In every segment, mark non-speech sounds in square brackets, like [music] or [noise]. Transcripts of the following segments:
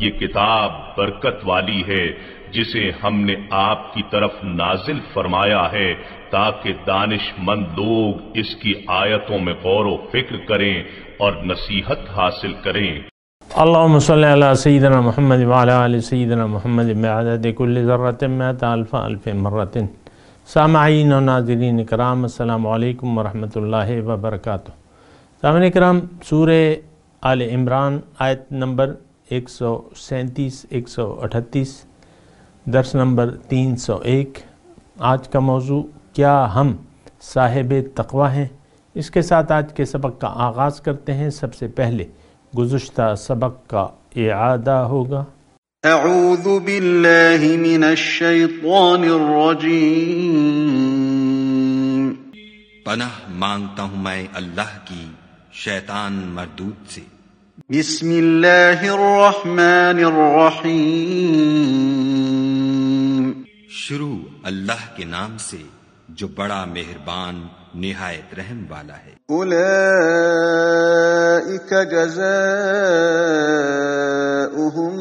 ये किताब बरकत वाली है जिसे हमने आपकी तरफ नाजिल फरमाया है ताकि दानिशमंद लोग इसकी आयतों में गौर व फिक्र करें और नसीहत हासिल करें अल्लाह सईदना महमद वाल सईदना महमद मरतिन सामीन और नाजरीन कराम अल्लाम वरहमल वबरक सामिन कराम सूर आल इमरान आयत नंबर एक एक सौ अठतीस दर्स नंबर तीन सौ एक आज का मौजू क्या हम साहेब तकवा हैं इसके साथ आज के सबक का आगाज़ करते हैं सबसे पहले गुज्त सबक का इरादा होगा पनाह मांगता हूँ मैं अल्लाह की शैतान मरदूत से بسم الله الرحمن الرحيم شروع الله کے نام سے جو بڑا مہربان نهاية رحم والا ہے أولئك جزاؤهم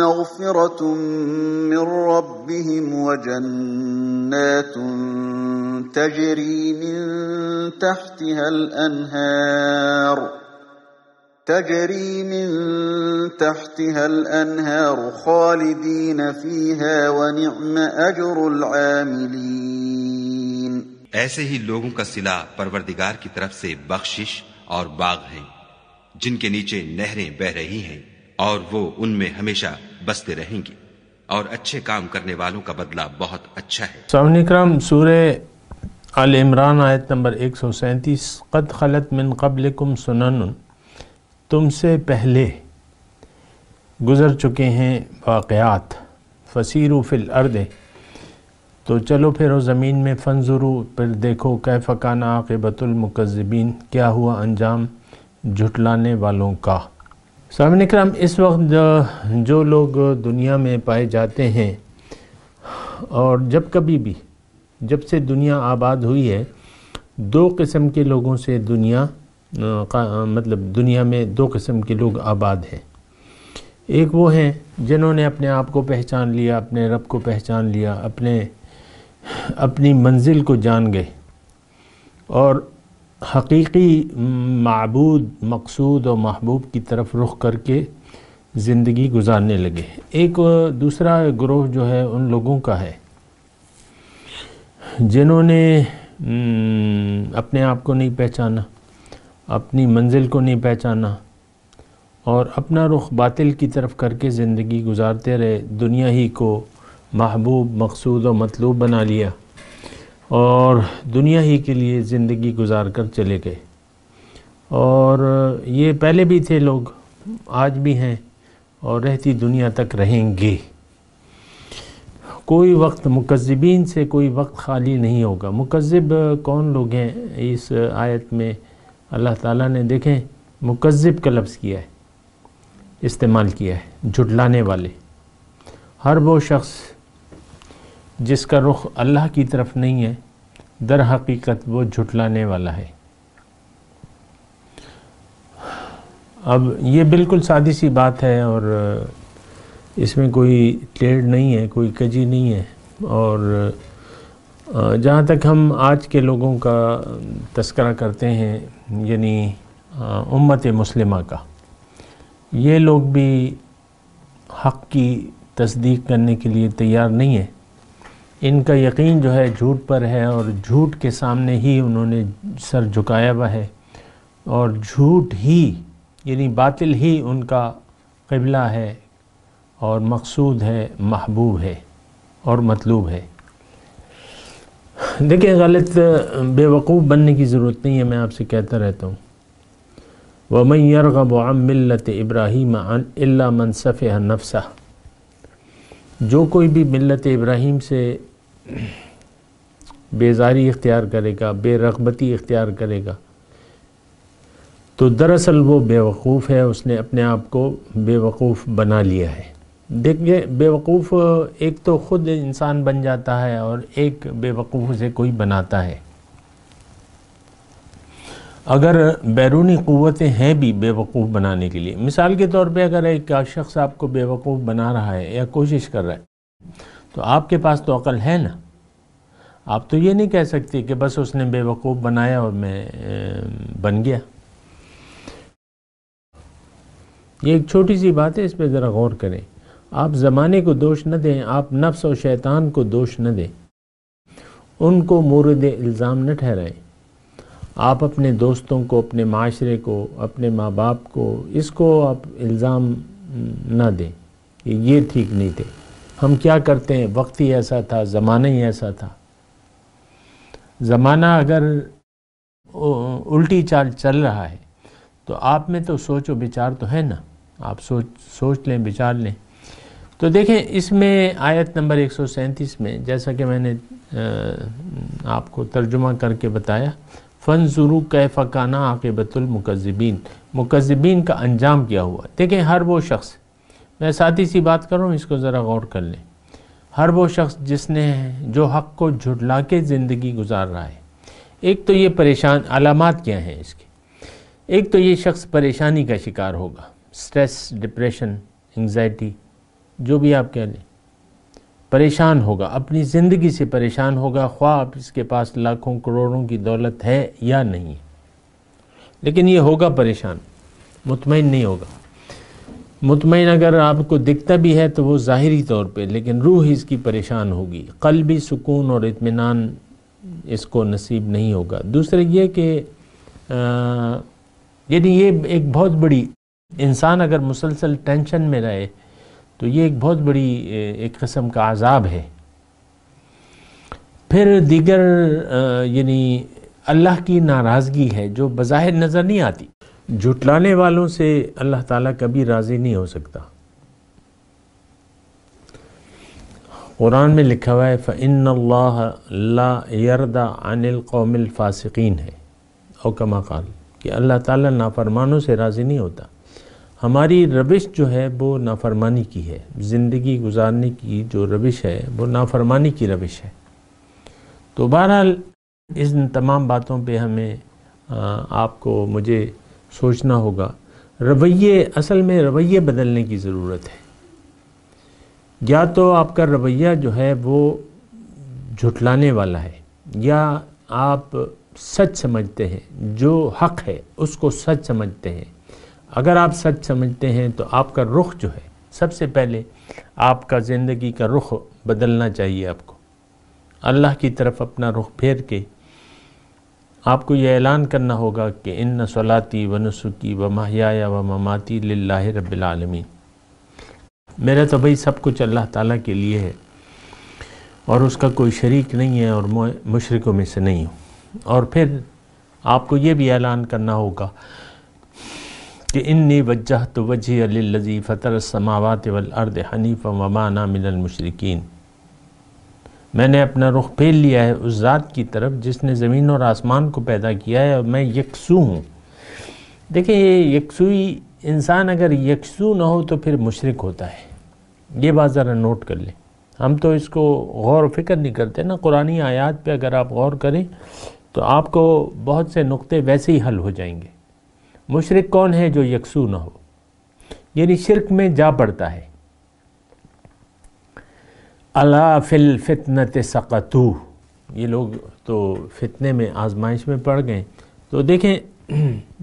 مغفرة من ربهم وجنات تجري من تحتها الأنهار تجري من تحتها الأنهار خالدين فيها ونعم أجر العاملين ऐसे ही लोगों का सिला परवरदिगार की तरफ से बख्शिश और बाग हैं जिनके नीचे नहरें बह रही हैं और वो उनमें हमेशा बसते रहेंगे और अच्छे काम करने वालों का बदला बहुत अच्छा है सामनिक्रम सूर्य आल इमरान आयत नंबर एक सौ सैंतीस कद खलत मिन कबलकुम सुनन तुमसे पहले गुज़र चुके हैं वाक़ात फसीरु फिल अर्द तो चलो फिर ज़मीन में फनजुरु फिर देखो कै फ़काना आकबतुलमकज़बीन क्या हुआ अंजाम झुटलाने वालों का सामने कराम इस वक्त जो लोग दुनिया में पाए जाते हैं और जब कभी भी जब से दुनिया आबाद हुई है दो किस्म के लोगों से दुनिया मतलब दुनिया में दो किस्म के लोग आबाद हैं एक वो हैं जिन्होंने अपने आप को पहचान लिया अपने रब को पहचान लिया अपने अपनी मंजिल को जान गए और हकीकी मबूद मकसूद और महबूब की तरफ रुख करके ज़िंदगी गुजारने लगे एक दूसरा ग्रोह जो है उन लोगों का है जिन्होंने अपने आप को नहीं पहचाना अपनी मंजिल को नहीं पहचाना और अपना रुख बातिल की तरफ करके ज़िंदगी गुजारते रहे दुनिया ही को महबूब मकसूद और मतलूब बना लिया और दुनिया ही के लिए ज़िंदगी गुजार कर चले गए और ये पहले भी थे लोग आज भी हैं और रहती दुनिया तक रहेंगे कोई वक्त मुकजबिन से कोई वक्त खाली नहीं होगा मुकजब कौन लोग हैं इस आयत में अल्लाह ताला ने देखें मुकज़ब का लफ्ज़ किया है इस्तेमाल किया है जुटलाने वाले हर वो शख्स जिसका रुख अल्लाह की तरफ नहीं है दर हकीकत वो झुटलाने वाला है अब ये बिल्कुल सादी सी बात है और इसमें कोई टेढ़ नहीं है कोई कजी नहीं है और जहाँ तक हम आज के लोगों का तस्करा करते हैं यानी उम्मत मुस्लिमा का ये लोग भी हक़ की तस्दीक करने के लिए तैयार नहीं है इनका यकीन जो है झूठ पर है और झूठ के सामने ही उन्होंने सर झुकाया हुआ है और झूठ ही यानी बातिल ही उनका कबला है और मकसूद है महबूब है और मतलूब है देखिए गलत बेवकूफ़ बनने की ज़रूरत नहीं है मैं आपसे कहता रहता हूँ वमन यरगब मिलत इब्राहिम अल्ला मनसफ़ नफसा जो कोई भी मिलत इब्राहिम से बेजारी इख्तियार करेगा बेरगबती इख्तियार करेगा तो दरअसल वो बेवकूफ़ है उसने अपने आप को बेवकूफ़ बना लिया है देखिए बेवकूफ़ एक तो ख़ुद इंसान बन जाता है और एक बेवकूफ़ से कोई बनाता है अगर बैरूनी क़वतें हैं भी बेवकूफ़ बनाने के लिए मिसाल के तौर पे अगर एक शख्स आपको बेवकूफ़ बना रहा है या कोशिश कर रहा है तो आपके पास तो अकल है ना आप तो ये नहीं कह सकते कि बस उसने बेवकूफ़ बनाया और मैं बन गया ये एक छोटी सी बात है इस पर ज़रा गौर करें आप ज़माने को दोष न दें आप नफ्स और शैतान को दोष न दें उनको मुरद इल्ज़ाम न ठहराएं आप अपने दोस्तों को अपने माशरे को अपने माँ बाप को इसको आप इल्ज़ाम ना दें कि ये ठीक नहीं थे हम क्या करते हैं वक्त ही ऐसा था ज़माना ही ऐसा था ज़माना अगर उल्टी चाल चल रहा है तो आप में तो सोचो विचार तो है ना आप सोच सोच लें विचार लें तो देखें इसमें आयत नंबर एक में जैसा कि मैंने आपको तर्जुमा करके बताया फ़न ज़ुरू कैफ़ाना आकबतुलमकज़बिन मुकज़बीन का अंजाम क्या हुआ देखें हर वो शख्स मैं साथ ही सी बात कर रहा हूँ इसको ज़रा गौर कर लें हर वो शख्स जिसने जो हक़ को झुटला के ज़िंदगी गुजार रहा है एक तो ये परेशान अलामत क्या हैं इसके एक तो ये शख्स परेशानी का शिकार होगा स्ट्रेस डिप्रेशन एंगजाइटी जो भी आप कह लें परेशान होगा अपनी ज़िंदगी से परेशान होगा ख्वाब इसके पास लाखों करोड़ों की दौलत है या नहीं लेकिन ये होगा परेशान मुतमिन नहीं होगा मुतमिन अगर आपको दिखता भी है तो वो ज़ाहरी तौर पे लेकिन रूह इसकी परेशान होगी कल भी सुकून और इतमान इसको नसीब नहीं होगा दूसरा ये कि यानी ये एक बहुत बड़ी इंसान अगर मुसलसल टेंशन में रहे तो ये एक बहुत बड़ी एक कस्म का आज़ाब है फिर दीगर यानी अल्लाह की नाराज़गी है जो बज़ाहिर नज़र नहीं आती झुटलाने वालों से अल्लाह ताला कभी राज़ी नहीं हो सकता कुरान में लिखा हुआ है फ़िन यरदा अनिल कौमिल फ़ासिकीन है और कमा कि अल्लाह ताला नाफरमानों से राज़ी नहीं होता हमारी रविश जो है वो नाफरमानी की है ज़िंदगी गुजारने की जो रविश है वो नाफरमानी की रविश है तो बहरहाल इन तमाम बातों पे हमें आपको मुझे सोचना होगा रवैये असल में रवैये बदलने की ज़रूरत है या तो आपका रवैया जो है वो झुटलाने वाला है या आप सच समझते हैं जो हक है उसको सच समझते हैं अगर आप सच समझते हैं तो आपका रुख जो है सबसे पहले आपका ज़िंदगी का रुख बदलना चाहिए आपको अल्लाह की तरफ अपना रुख फेर के आपको यह ऐलान करना होगा कि इन सलाती व नसुकी व माहिया व ममाती लाला रबालमीन मेरा तो भाई सब कुछ अल्लाह ताला के लिए है और उसका कोई शरीक नहीं है और मशरक़ों में से नहीं हूँ और फिर आपको ये भी ऐलान करना होगा कि इन्नी वजह तो वजह लजी फ़तर समावत अर्द हनीफ़ वमाना मिनलमशरकिन मैंने अपना रुख फेर लिया है उस ज़ात की तरफ जिसने ज़मीन और आसमान को पैदा किया है और मैं यकसू हूँ देखिए ये यकसुई इंसान अगर यकसू ना हो तो फिर मुशरक होता है ये बात ज़रा नोट कर लें हम तो इसको गौर फिक्र नहीं करते ना कुरानी आयात पर अगर आप गौर करें तो आपको बहुत से नुक्ते वैसे ही हल हो जाएंगे मुशरक कौन है जो यकसू न हो यानी शिरक में जा पड़ता है अला फिल फितनत सकतू ये लोग तो फितने में आजमाइश में पड़ गए तो देखें [clears throat]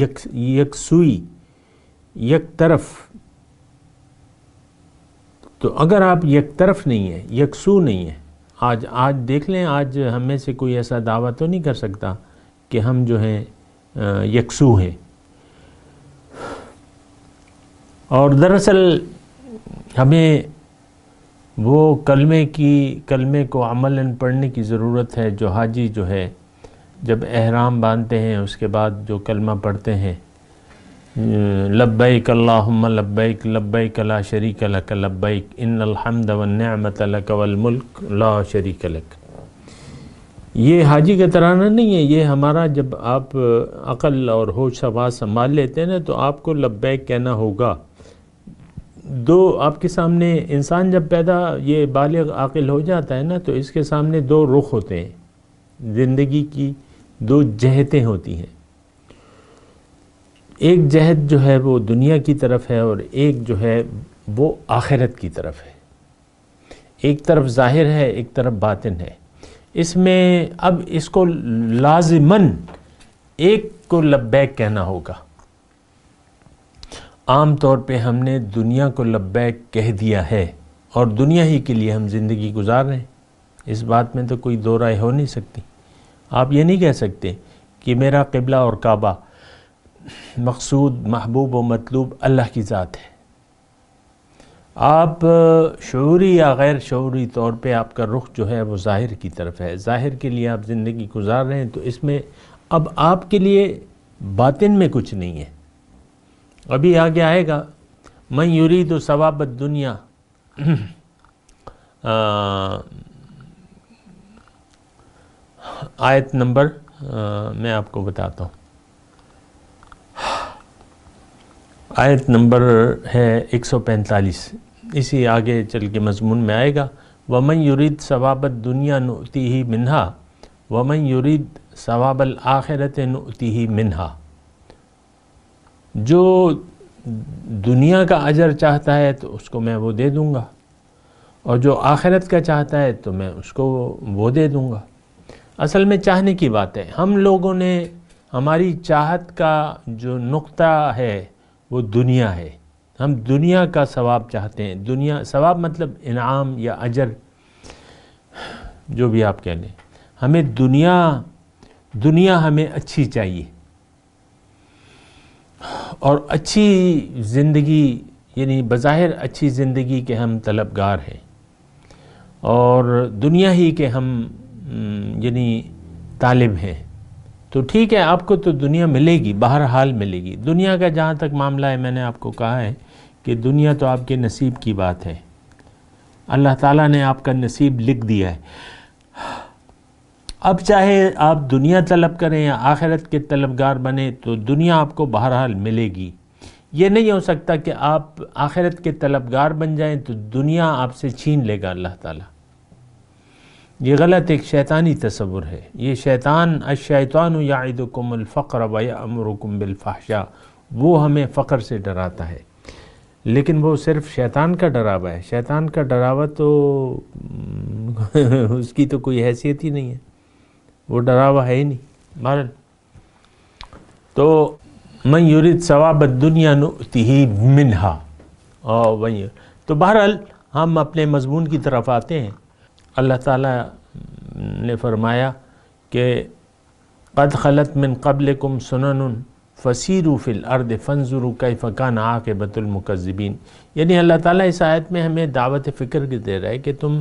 यक यकसुई यक तरफ तो अगर आप यक तरफ नहीं है यकसू नहीं है आज आज देख लें आज हमें से कोई ऐसा दावा तो नहीं कर सकता कि हम जो हैं यकसू हैं और दरअसल हमें वो कलमे की कलमे को अमलन पढ़ने की ज़रूरत है जो हाजी जो है जब अहराम बांधते हैं उसके बाद जो कलमा पढ़ते हैं लब्बैक अल्लाहुम्मा लब्बैक लब्बैक ला शरीक लक लब्बैक इन्नल हम्द वन लक वल मुल्क ला शरीक लक ये हाजी के तराना नहीं है ये हमारा जब आप अकल और होश हवा संभाल लेते हैं ना तो आपको लब्बैक कहना होगा दो आपके सामने इंसान जब पैदा ये बाल आकिल हो जाता है ना तो इसके सामने दो रुख होते हैं ज़िंदगी की दो जहतें होती हैं एक जहत जो है वो दुनिया की तरफ है और एक जो है वो आखिरत की तरफ है एक तरफ ज़ाहिर है एक तरफ बातिन है इसमें अब इसको लाजमन एक को लब्बैक कहना होगा आम तौर पे हमने दुनिया को लब्बैक कह दिया है और दुनिया ही के लिए हम ज़िंदगी गुजार रहे हैं इस बात में तो कोई दो राय हो नहीं सकती आप ये नहीं कह सकते कि मेरा किबला और काबा मकसूद महबूब व मतलूब अल्लाह की ज़ात है आप शूरी या गैर शौरी तौर पे आपका रुख जो है वो ज़ाहिर की तरफ है ज़ाहिर के लिए आप ज़िंदगी गुजार रहे हैं तो इसमें अब आपके लिए बातिन में कुछ नहीं है अभी आगे आएगा मैं यूरी तो सवाबत दुनिया [clears throat] आयत नंबर मैं आपको बताता हूँ आयत नंबर है 145 इसी आगे चल के मजमून में आएगा वमन युरीद सवाबत दुनिया नुती ही मिन्हा वमन युरीद सवाबल आखिरत नुती ही मिन्हा जो दुनिया का अजर चाहता है तो उसको मैं वो दे दूँगा और जो आखिरत का चाहता है तो मैं उसको वो दे दूँगा असल में चाहने की बात है हम लोगों ने हमारी चाहत का जो नुक्ता है वो दुनिया है हम दुनिया का सवाब चाहते हैं दुनिया सवाब मतलब इनाम या अजर जो भी आप कह लें हमें दुनिया दुनिया हमें अच्छी चाहिए और अच्छी ज़िंदगी यानी बज़ाहिर अच्छी ज़िंदगी के हम तलबगार हैं और दुनिया ही के हम यानी तालिब हैं तो ठीक है आपको तो दुनिया मिलेगी बहर हाल मिलेगी दुनिया का जहाँ तक मामला है मैंने आपको कहा है कि दुनिया तो आपके नसीब की बात है अल्लाह ताला ने आपका नसीब लिख दिया है अब चाहे आप दुनिया तलब करें या आखिरत के तलबगार बने तो दुनिया आपको बहरहाल मिलेगी ये नहीं हो सकता कि आप आखिरत के तलबगार बन जाएं तो दुनिया आपसे छीन लेगा अल्लाह ताला ये गलत एक शैतानी तस्वुर है ये शैतान अशैतान यादकुम फ़क्र वमरकुम बिलफ़ाशा वो हमें फ़ख्र से डराता है लेकिन वो सिर्फ शैतान का डरावा है शैतान का डरावा तो हम्म, [laughs] उसकी तो कोई हैसियत ही नहीं है वो डरावा है ही नहीं भारत तो मैं यूरित सवाब दुनिया नुति ही मिनहा और वही तो बहरहाल हम अपने मजमून की तरफ आते हैं अल्लाह ताला हम्म, ने फरमाया कि कद खलत मिन कबल कुम सुन फ़सीर फ़िल अर्द फ़नजुर कैफ़ान आकबतुलमकज़बिन यानी अल्लाह ताला इस आयत में हमें दावत फ़िक्र की दे रहा है कि तुम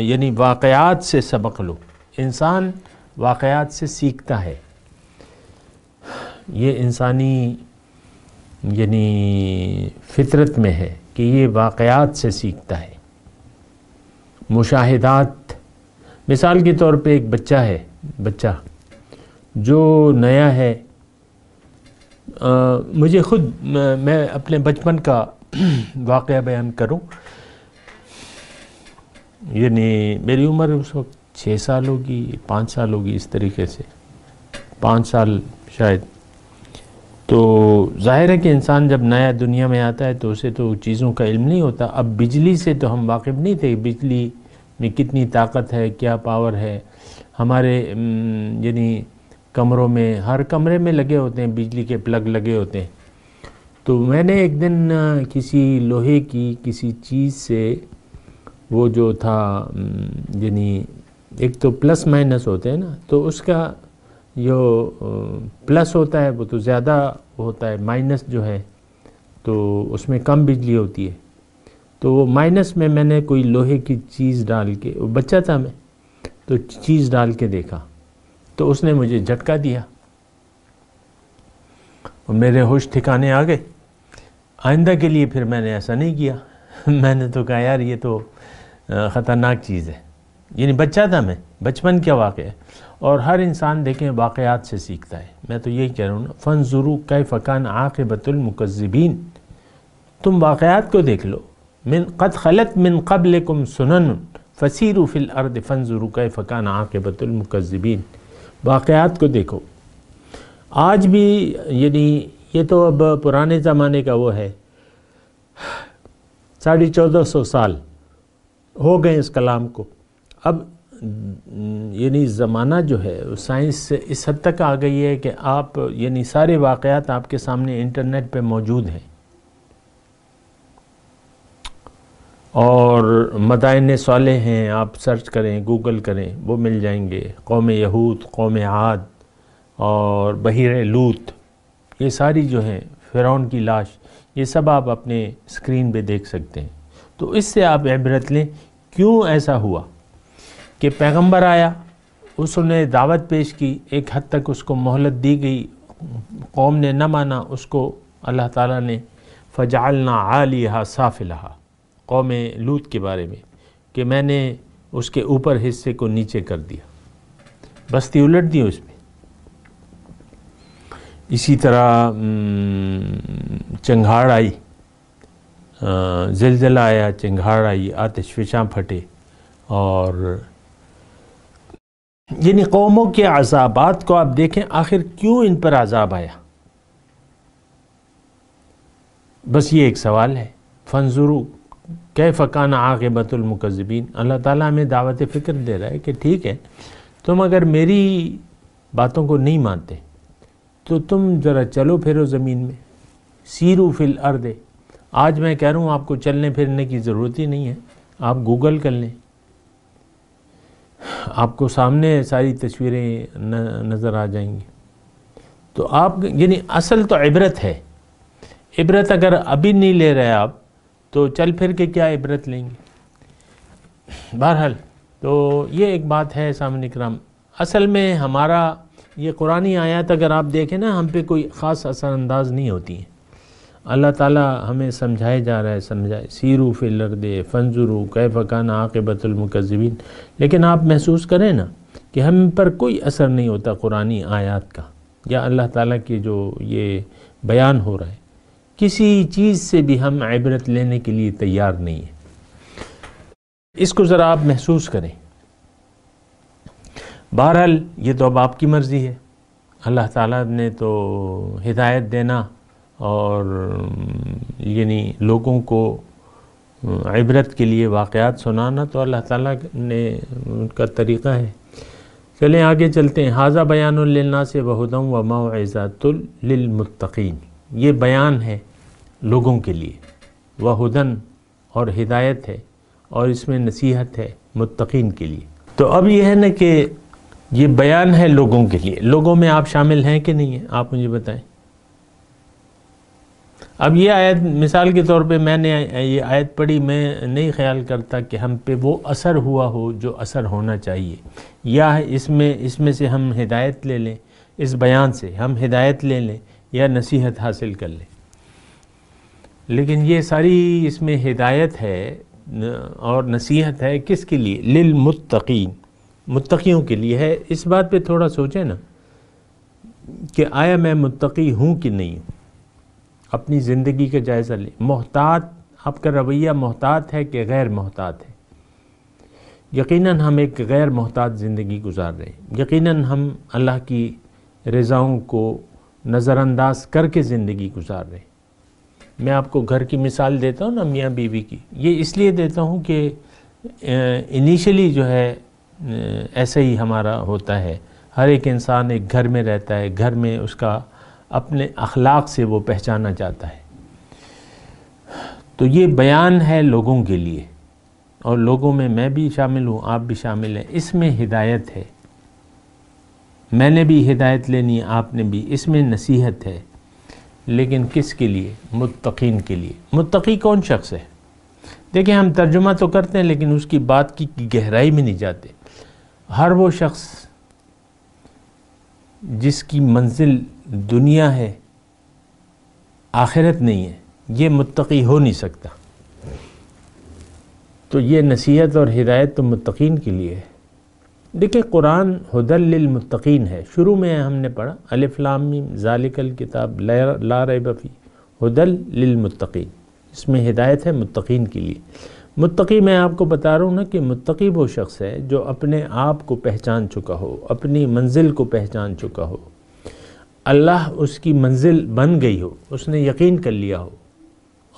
यानी वाक़ात से सबक लो इंसान वाक़ात से सीखता है ये इंसानी यानी फितरत में है कि ये वाक़ात से सीखता है मुशाहिदात मिसाल के तौर पर एक बच्चा है बच्चा जो नया है मुझे ख़ुद मैं अपने बचपन का [clears throat] वाक़ बयान करूँ यानी मेरी उम्र उस वक्त छः साल होगी पाँच साल होगी इस तरीके से पाँच साल शायद तो जाहिर है कि इंसान जब नया दुनिया में आता है तो उसे तो चीज़ों का इल्म नहीं होता अब बिजली से तो हम वाकिफ़ नहीं थे बिजली में कितनी ताकत है क्या पावर है हमारे यानी कमरों में हर कमरे में लगे होते हैं बिजली के प्लग लगे होते हैं तो मैंने एक दिन किसी लोहे की किसी चीज़ से वो जो था यानी एक तो प्लस माइनस होते हैं ना तो उसका जो प्लस होता है वो तो ज़्यादा होता है माइनस जो है तो उसमें कम बिजली होती है तो वो माइनस में मैंने कोई लोहे की चीज़ डाल के वो बच्चा था मैं तो चीज़ डाल के देखा तो उसने मुझे झटका दिया और मेरे होश ठिकाने आ गए आइंदा के लिए फिर मैंने ऐसा नहीं किया [laughs] मैंने तो कहा यार ये तो ख़तरनाक चीज़ है यानी बच्चा था मैं बचपन क्या वाक़ है और हर इंसान देखें वाक़ात से सीखता है मैं तो यही कह रहा हूँ ना फ़न ज़रू कै फ़कान बतुलमकज़बिन तुम वाक़ात को देख लो मिन क़त खलत मिन कबल कुम सुन फ़सीरुफ़िल फ़िल अर्द फ़न ज़रू कै फ़कान आक़बतुलमकज़बिन वाक़ात को देखो आज भी यानी ये तो अब पुराने ज़माने का वो है साढ़े चौदह सौ साल हो गए इस कलाम को अब यानी ज़माना जो है साइंस इस हद तक आ गई है कि आप यानी सारे वाक़ात आपके सामने इंटरनेट पे मौजूद हैं और मदायन साल हैं आप सर्च करें गूगल करें वो मिल जाएंगे कौम यहूद कौम आद और बहिर लूत ये सारी जो हैं फ़िरौन की लाश ये सब आप अपने स्क्रीन पे देख सकते हैं तो इससे आप इबरत लें क्यों ऐसा हुआ कि पैगंबर आया उसने दावत पेश की एक हद तक उसको मोहलत दी गई कौम ने न माना उसको अल्लाह ताला ने फ़जालना आलिहा साफिलहा कौम लूत के बारे में कि मैंने उसके ऊपर हिस्से को नीचे कर दिया बस्ती उलट दी उसमें इसी तरह चंगाड़ आई जलजला आया चंगाड़ आई आतिशफिशाँ फटे और यानी कौमों के अजाबात को आप देखें आखिर क्यों इन पर अजाब आया बस ये एक सवाल है फनजरू कै फ़कान आक़बतुलमकज़बिन अल्लाह ताला हमें दावत फ़िक्र दे रहा है कि ठीक है तुम अगर मेरी बातों को नहीं मानते तो तुम ज़रा चलो फिरो ज़मीन में सीरू फिल दे आज मैं कह रहा हूँ आपको चलने फिरने की ज़रूरत ही नहीं है आप गूगल कर लें आपको सामने सारी तस्वीरें नज़र आ जाएंगी तो आप यानी असल तो इबरत है इबरत अगर अभी नहीं ले रहे आप तो चल फिर के क्या इबरत लेंगे बहरहाल तो ये एक बात है सामने कराम असल में हमारा ये कुरानी आयत अगर आप देखें ना हम पे कोई ख़ास असरानंदाज नहीं होती है अल्लाह ताला हमें समझाए जा रहा है समझाए सीरू फिलर दे फंजुरू कैफ़ान आकबतुलमकजबिन लेकिन आप महसूस करें ना कि हम पर कोई असर नहीं होता कुरानी आयात का या अल्लाह ताला की जो ये बयान हो रहा है किसी चीज़ से भी हम इबरत लेने के लिए तैयार नहीं हैं इसको ज़रा आप महसूस करें बहरहाल ये तो अब आपकी मर्ज़ी है अल्लाह ताला ने तो हिदायत देना और यानी लोगों को इबरत के लिए वाक़ात सुनाना तो अल्लाह ताला ने उनका तरीक़ा है चलें आगे चलते हैं हाजा बयान लना से बहुदम व माज़ातुलमतकीन ये बयान है लोगों के लिए वह हदन और हिदायत है और इसमें नसीहत है मुतकीन के लिए तो अब यह है ना कि ये बयान है लोगों के लिए लोगों में आप शामिल हैं कि नहीं हैं आप मुझे बताएं अब ये आयत मिसाल के तौर पे मैंने ये आयत पढ़ी मैं नहीं ख्याल करता कि हम पे वो असर हुआ हो जो असर होना चाहिए या इसमें इसमें से हम हिदायत ले लें इस बयान से हम हिदायत ले लें या नसीहत हासिल कर लें लेकिन ये सारी इसमें हिदायत है और नसीहत है किसके लिए लिल मुत्तकीन मुत्तकियों के लिए है इस बात पे थोड़ा सोचें ना कि आया मैं मुत्तकी हूँ कि नहीं हूँ अपनी ज़िंदगी का जायज़ा लें मोहतात आपका रवैया मोहतात है कि गैर मोहतात है यकीनन हम एक गैर मोहतात ज़िंदगी गुजार रहे हैं यकीनन हम अल्लाह की रज़ाओं को नज़रअंदाज करके ज़िंदगी गुजार रहे हैं मैं आपको घर की मिसाल देता हूँ ना मियाँ बीवी की ये इसलिए देता हूँ कि इनिशियली जो है ऐसे ही हमारा होता है हर एक इंसान एक घर में रहता है घर में उसका अपने अखलाक से वो पहचाना जाता है तो ये बयान है लोगों के लिए और लोगों में मैं भी शामिल हूँ आप भी शामिल हैं इसमें हिदायत है मैंने भी हिदायत लेनी आपने भी इसमें नसीहत है लेकिन किस के लिए मुतकीन के लिए मुतकी कौन शख्स है देखिए हम तर्जुमा तो करते हैं लेकिन उसकी बात की गहराई में नहीं जाते हर वो शख्स जिसकी मंजिल दुनिया है आखिरत नहीं है ये मुतकी हो नहीं सकता तो ये नसीहत और हिदायत तो मुतकीन के लिए है देखिए कुरान हदलमतकीन है शुरू में हमने पढ़ा अलफ़लामी ज़ालिकल किताब ला रबफ़ी हदलमतकीन इसमें हिदायत है मुतकीन के लिए मुतकी मैं आपको बता रहा हूँ ना कि मुतकी वो शख्स है जो अपने आप को पहचान चुका हो अपनी मंजिल को पहचान चुका हो अल्लाह उसकी मंजिल बन गई हो उसने यकीन कर लिया हो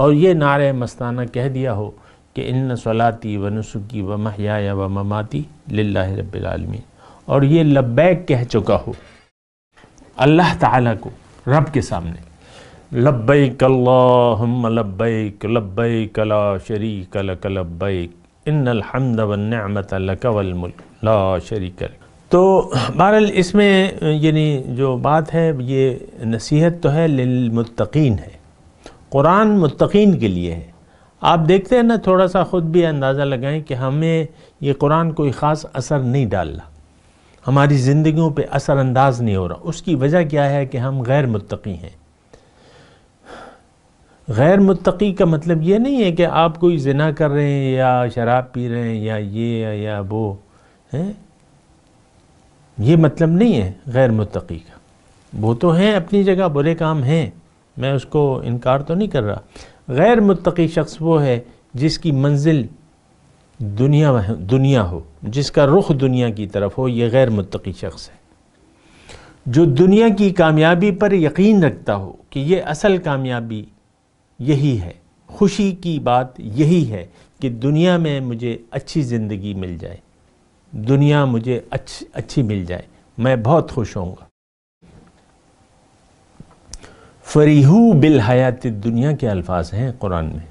और ये नारे मस्ताना कह दिया हो कि इन सलाती व नसुकी व महया व ममाती ला रबालमीन और ये लब्बैक कह चुका हो अल्लाह ताला को रब के सामने लब्बई कल्ला लब्बई लब्बई कला शरी कल कलब्बई इन हम्द व ला शरी कल तो बहरल इसमें यानी जो बात है ये नसीहत तो है लिल मुत्तकीन है कुरान मुत्तकीन के लिए है आप देखते हैं ना थोड़ा सा ख़ुद भी अंदाज़ा लगाएं कि हमें ये कुरान कोई ख़ास असर नहीं डाल रहा हमारी ज़िंदगियों पे असरअंदाज नहीं हो रहा उसकी वजह क्या है कि हम गैर मुतकी हैं गैर मुतकी का मतलब ये नहीं है कि आप कोई जना कर रहे हैं या शराब पी रहे हैं या ये या वो हैं ये मतलब नहीं है गैर मुतकी का वो तो हैं अपनी जगह बुरे काम हैं मैं उसको इनकार तो नहीं कर रहा गैर मुतकी शख्स वो है जिसकी मंजिल दुनिया दुनिया हो जिसका रुख दुनिया की तरफ हो ये गैर मुतकी शख्स है जो दुनिया की कामयाबी पर यकीन रखता हो कि ये असल कामयाबी यही है खुशी की बात यही है कि दुनिया में मुझे अच्छी ज़िंदगी मिल जाए दुनिया मुझे अच्छी अच्छी मिल जाए मैं बहुत खुश होऊंगा फरीहू बिल हयात दुनिया के अल्फाज हैं कुरान में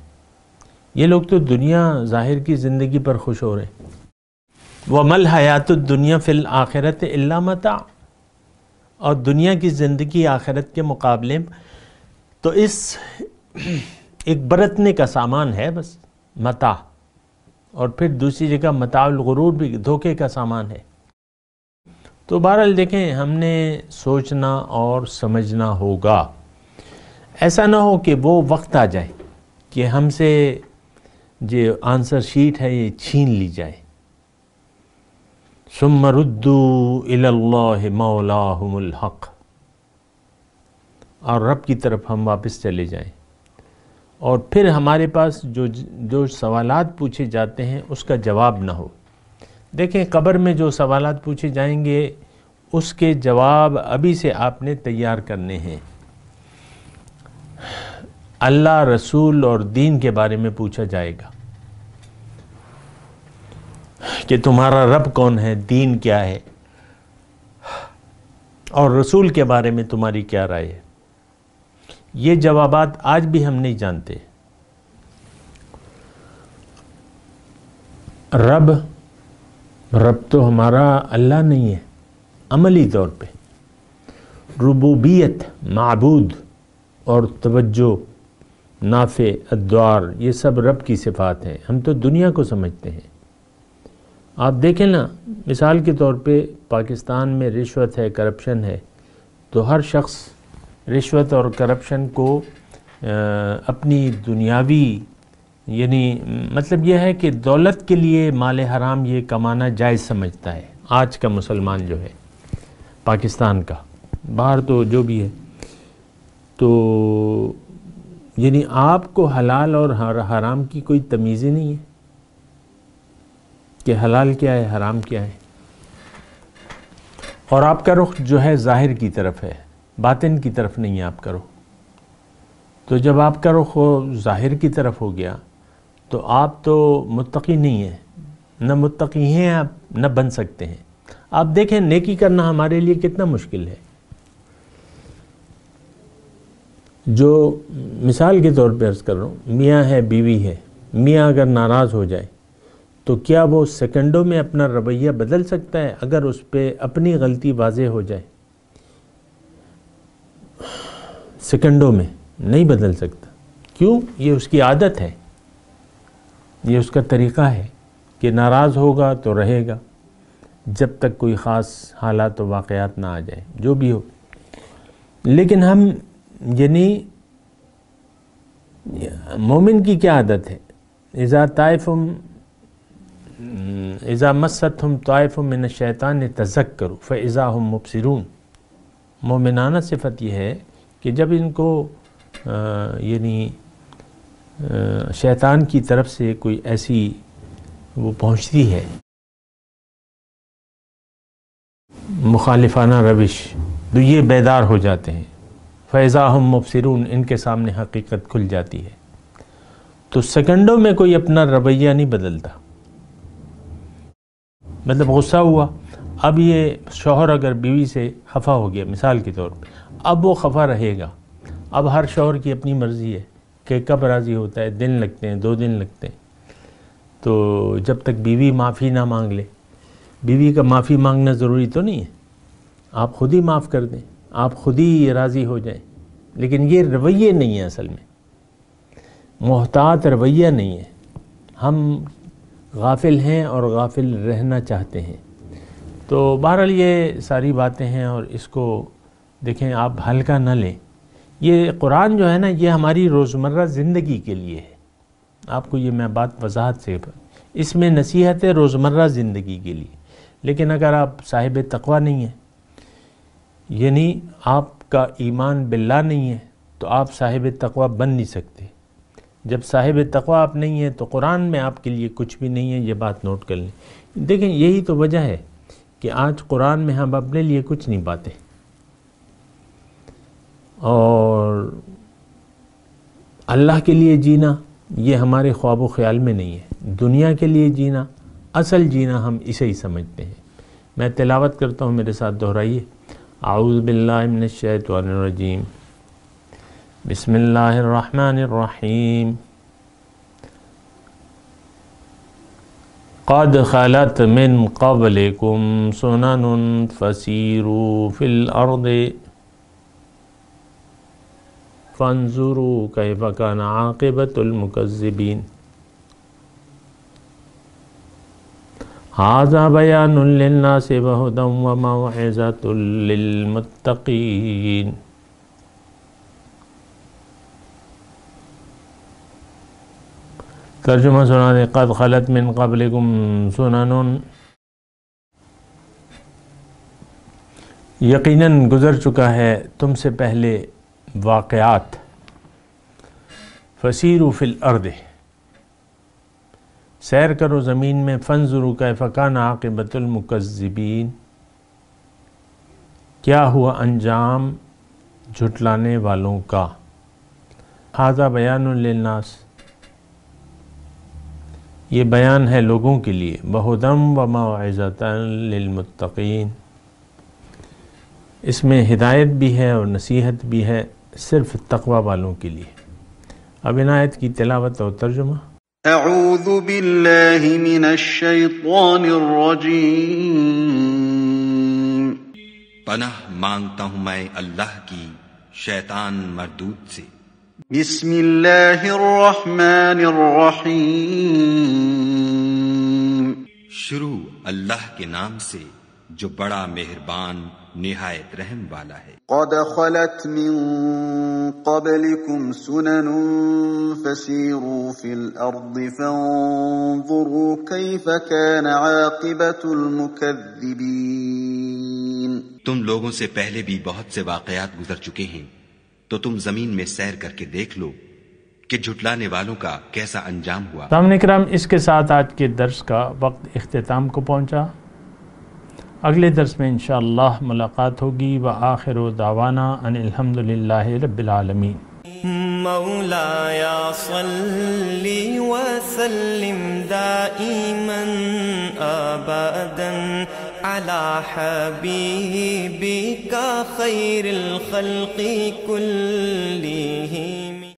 ये लोग तो दुनिया ज़ाहिर की ज़िंदगी पर खुश हो रहे मल हयात दुनिया फ़िल आखिरत मता और दुनिया की ज़िंदगी आखिरत के मुकाबले तो इस एक बरतने का सामान है बस मता और फिर दूसरी जगह मताउल भी धोखे का सामान है तो बहरहाल देखें हमने सोचना और समझना होगा ऐसा ना हो कि वो वक्त आ जाए कि हमसे जो आंसर शीट है ये छीन ली जाए सुमरुद्दू मौलाहमुल हक और रब की तरफ हम वापस चले जाएं और फिर हमारे पास जो जो सवालात पूछे जाते हैं उसका जवाब ना हो देखें कब्र में जो सवालात पूछे जाएंगे उसके जवाब अभी से आपने तैयार करने हैं अल्लाह रसूल और दीन के बारे में पूछा जाएगा कि तुम्हारा रब कौन है दीन क्या है और रसूल के बारे में तुम्हारी क्या राय है ये जवाब आज भी हम नहीं जानते रब रब तो हमारा अल्लाह नहीं है अमली तौर पे रुबूबियत मबूद और तवज्जो नाफे अद्वार ये सब रब की सिफात हैं हम तो दुनिया को समझते हैं आप देखें ना मिसाल के तौर पे पाकिस्तान में रिश्वत है करप्शन है तो हर शख्स रिश्वत और करप्शन को आ, अपनी दुनियावी यानी मतलब यह है कि दौलत के लिए माल हराम ये कमाना जायज़ समझता है आज का मुसलमान जो है पाकिस्तान का बाहर तो जो भी है तो यानी आपको हलाल और हर, हराम की कोई तमीज़ ही नहीं है कि हलाल क्या है हराम क्या है और आपका रुख जो है ज़ाहिर की तरफ है बातिन की तरफ नहीं है आपका रुख तो जब आपका रुख ज़ाहिर की तरफ हो गया तो आप तो मुतकी नहीं है न मुतकी हैं आप न बन सकते हैं आप देखें नेकी करना हमारे लिए कितना मुश्किल है जो मिसाल के तौर पर अर्ज़ कर रहा हूँ मियाँ है बीवी है मियाँ अगर नाराज़ हो जाए तो क्या वो सेकंडों में अपना रवैया बदल सकता है अगर उस पर अपनी गलती वाज हो जाए सेकंडों में नहीं बदल सकता क्यों ये उसकी आदत है ये उसका तरीक़ा है कि नाराज़ होगा तो रहेगा जब तक कोई ख़ास हालात तो वाक़ ना आ जाए जो भी हो लेकिन हम यानी मोमिन की क्या आदत है इज़ा तयफ़ुम इज़ा मसत हम ताइफ़ुम मिन शैतान ने तजक करो फ़ैज़ा हम मुबसरून मोमिनाना सिफत यह है कि जब इनको यानी शैतान की तरफ से कोई ऐसी वो पहुंचती है मुखालिफाना रविश तो ये बेदार हो जाते हैं फैज़ा हम मुबसरून इनके सामने हकीकत खुल जाती है तो सेकंडों में कोई अपना रवैया नहीं बदलता मतलब गुस्सा हुआ अब ये शोहर अगर बीवी से खफा हो गया मिसाल के तौर पे अब वो खफा रहेगा अब हर शोहर की अपनी मर्ज़ी है कि कब राज़ी होता है दिन लगते हैं दो दिन लगते हैं तो जब तक बीवी माफ़ी ना मांग ले बीवी का माफ़ी मांगना ज़रूरी तो नहीं है आप खुद ही माफ़ कर दें आप खुद ही राज़ी हो जाएं लेकिन ये रवैये नहीं है असल में मोहतात रवैया नहीं है हम गाफिल हैं और गाफिल रहना चाहते हैं तो बहरहाल ये सारी बातें हैं और इसको देखें आप हल्का ना लें ये कुरान जो है ना ये हमारी रोज़मर्रा ज़िंदगी के लिए है आपको ये मैं बात वजाहत से इसमें नसीहत है रोज़मर्रा ज़िंदगी के लिए लेकिन अगर आप साहिब तकवा नहीं हैं यानी आपका ईमान बिल्ला नहीं है तो आप साहिब तकवा बन नहीं सकते जब साहिब तकवा आप नहीं हैं तो कुरान में आपके लिए कुछ भी नहीं है ये बात नोट कर लें देखें यही तो वजह है कि आज कुरान में हम अपने लिए कुछ नहीं पाते और अल्लाह के लिए जीना ये हमारे ख्वाब ख्याल में नहीं है दुनिया के लिए जीना असल जीना हम इसे ही समझते हैं मैं तिलावत करता हूँ मेरे साथ दोहराइए أعوذ بالله من الشيطان الرجيم بسم الله الرحمن الرحيم قد خلت من قبلكم سنن فسيروا في الأرض فانظروا كيف كان عاقبة المكذبين हाजा बयानल्ला से बहुदम वज़तुल्मतकीन तर्जुमा सुना दे कद खलत मिन कबल गुम सुना यकीनन गुज़र चुका है तुमसे पहले वाक़ात फ़सीर फ़िल अर्द सैर करो ज़मीन में फ़नजरू का फ़कान आकबतुलमकज़बीन क्या हुआ अंजाम झुटलाने वालों का हाजा बयानस ये बयान है लोगों के लिए बहुदम व मज़तमतिन इसमें हिदायत भी है और नसीहत भी है सिर्फ़ तकवा वालों के लिए अब इनायत की तलावत और तर्जुमा أعوذ بالله من الشيطان الرجيم पनाह मांगता हूं मैं अल्लाह की शैतान मरदूत से بسم الله الرحمن الرحيم शुरू अल्लाह के नाम से जो बड़ा मेहरबान निहायत रहम वाला है कद खलत قبلكم سنن فسيروا في الأرض فانظروا كيف كان عاقبة المكذبين तुम लोगों से पहले भी बहुत से वाकयात गुजर चुके हैं तो तुम जमीन में सैर करके देख लो कि झुटलाने वालों का कैसा अंजाम हुआ सामने कराम इसके साथ आज के दर्श का वक्त अख्ताम को पहुंचा अगले दरस में इनशा मुलाकात होगी व आखिर दावाना अनिलहमदिल्ला रबालमी मौलाया सल्ली वसल्लिम दाइमन अबदन अला हबीबिका खैरुल खल्क़ि कुल्लिहिम